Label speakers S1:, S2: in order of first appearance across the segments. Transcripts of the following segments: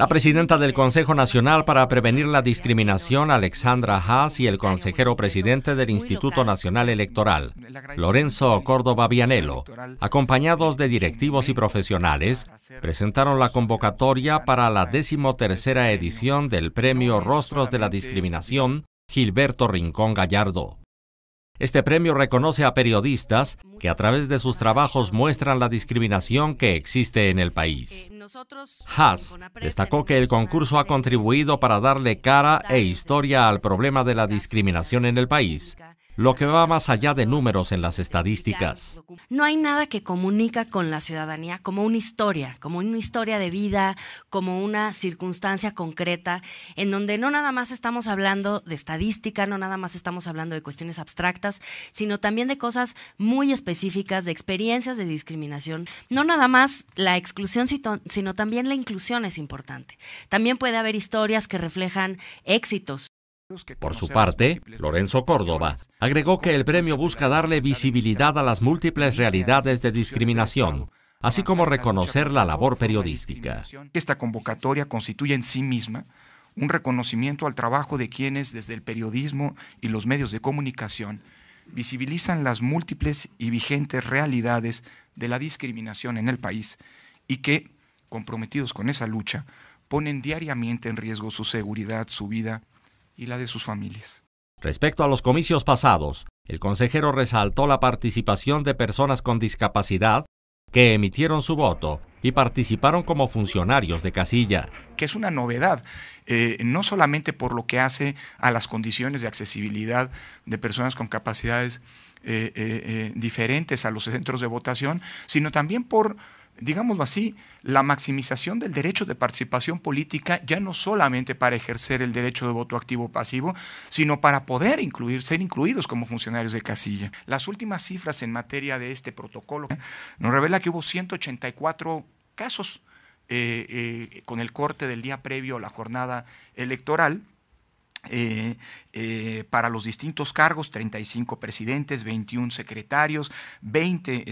S1: La presidenta del Consejo Nacional para Prevenir la Discriminación, Alexandra Haas, y el consejero presidente del Instituto Nacional Electoral, Lorenzo Córdoba Vianello, acompañados de directivos y profesionales, presentaron la convocatoria para la decimotercera edición del Premio Rostros de la Discriminación Gilberto Rincón Gallardo. Este premio reconoce a periodistas que a través de sus trabajos muestran la discriminación que existe en el país. Eh, Haas destacó que el concurso ha contribuido para darle cara e historia al problema de la discriminación en el país lo que va más allá de números en las estadísticas.
S2: No hay nada que comunica con la ciudadanía como una historia, como una historia de vida, como una circunstancia concreta, en donde no nada más estamos hablando de estadística, no nada más estamos hablando de cuestiones abstractas, sino también de cosas muy específicas, de experiencias de discriminación. No nada más la exclusión, sino también la inclusión es importante. También puede haber historias que reflejan éxitos por su parte,
S1: Lorenzo Córdoba agregó que el premio busca darle visibilidad a las múltiples realidades de discriminación, así como reconocer la labor periodística.
S3: Esta convocatoria constituye en sí misma un reconocimiento al trabajo de quienes desde el periodismo y los medios de comunicación visibilizan las múltiples y vigentes realidades de la discriminación en el país y que, comprometidos con esa lucha, ponen diariamente en riesgo su seguridad, su vida y la de sus familias.
S1: Respecto a los comicios pasados, el consejero resaltó la participación de personas con discapacidad que emitieron su voto y participaron como funcionarios de casilla. Que es una novedad, eh,
S3: no solamente por lo que hace a las condiciones de accesibilidad de personas con capacidades eh, eh, diferentes a los centros de votación, sino también por digámoslo así, la maximización del derecho de participación política ya no solamente para ejercer el derecho de voto activo o pasivo, sino para poder incluir, ser incluidos como funcionarios de casilla. Las últimas cifras en materia de este protocolo ¿eh? nos revela que hubo 184 casos eh, eh, con el corte del día previo a la jornada electoral. Eh, eh, para los distintos cargos, 35 presidentes, 21 secretarios, 20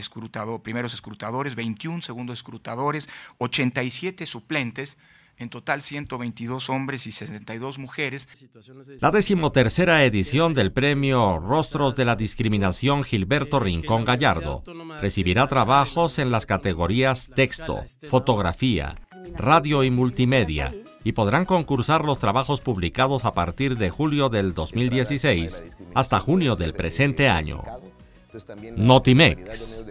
S3: primeros escrutadores, 21 segundos escrutadores, 87 suplentes. En total, 122 hombres y 62 mujeres.
S1: La decimotercera edición del premio Rostros de la Discriminación Gilberto eh, Rincón Gallardo recibirá trabajos en las categorías texto, fotografía, radio y multimedia, y podrán concursar los trabajos publicados a partir de julio del 2016 hasta junio del presente año. Notimex.